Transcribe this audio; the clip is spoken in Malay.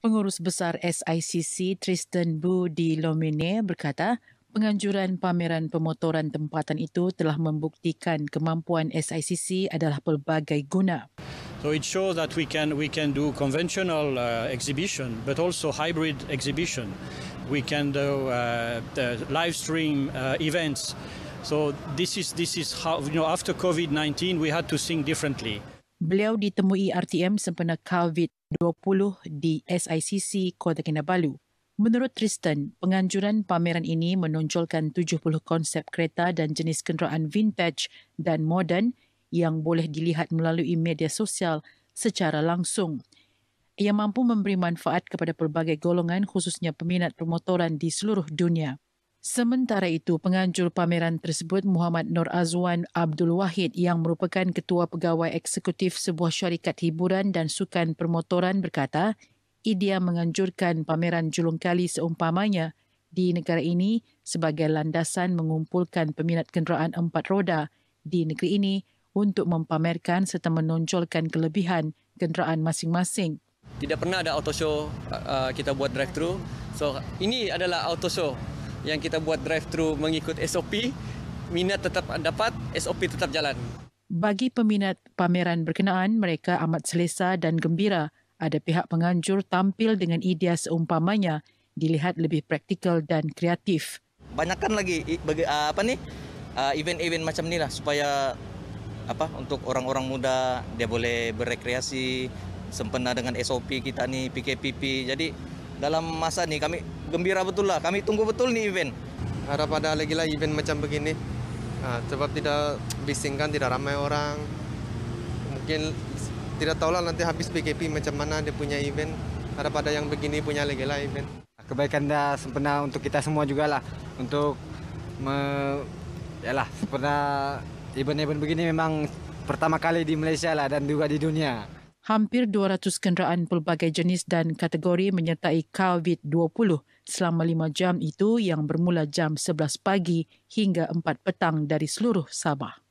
Pengurus Besar SICC Tristan Bu di Lomine berkata, penganjuran pameran pemotoran tempatan itu telah membuktikan kemampuan SICC adalah pelbagai guna. So it shows that we can we can do conventional uh, exhibition but also hybrid exhibition. We can do uh, the live stream uh, events. So this is this is how you know after COVID-19 we had to think differently. Beliau ditemui RTM sempena COVID-20 di SICC Kota Kinabalu. Menurut Tristan, penganjuran pameran ini menonjolkan 70 konsep kereta dan jenis kenderaan vintage dan moden yang boleh dilihat melalui media sosial secara langsung. Ia mampu memberi manfaat kepada pelbagai golongan khususnya peminat permotoran di seluruh dunia. Sementara itu, penganjur pameran tersebut Muhammad Nur Azwan Abdul Wahid yang merupakan ketua pegawai eksekutif sebuah syarikat hiburan dan sukan permotoran berkata, idea menganjurkan pameran julung kali seumpamanya di negara ini sebagai landasan mengumpulkan peminat kenderaan empat roda di negeri ini untuk mempamerkan serta menonjolkan kelebihan kenderaan masing-masing. Tidak pernah ada auto show uh, uh kita buat drive-thru. So, ini adalah auto show yang kita buat drive-thru mengikut SOP, minat tetap dapat, SOP tetap jalan. Bagi peminat pameran berkenaan, mereka amat selesa dan gembira. Ada pihak penganjur tampil dengan idea seumpamanya dilihat lebih praktikal dan kreatif. Banyakkan lagi ah, apa nih ah, event-event macam ni lah supaya apa untuk orang-orang muda dia boleh berekreasi sempena dengan SOP kita ni PKPP. Jadi dalam masa ni kami gembira betul lah kami tunggu betul ni event harap ada lagi lah event macam begini ha, sebab tidak bisingkan tidak ramai orang mungkin tidak tahu lah nanti habis PKP macam mana dia punya event harap ada yang begini punya lagi lah event kebaikan dah sempena untuk kita semua juga lah untuk me ya lah sempena event-event begini memang pertama kali di Malaysia lah dan juga di dunia hampir 200 kenderaan pelbagai jenis dan kategori menyertai COVID-20 selama lima jam itu yang bermula jam 11 pagi hingga 4 petang dari seluruh Sabah.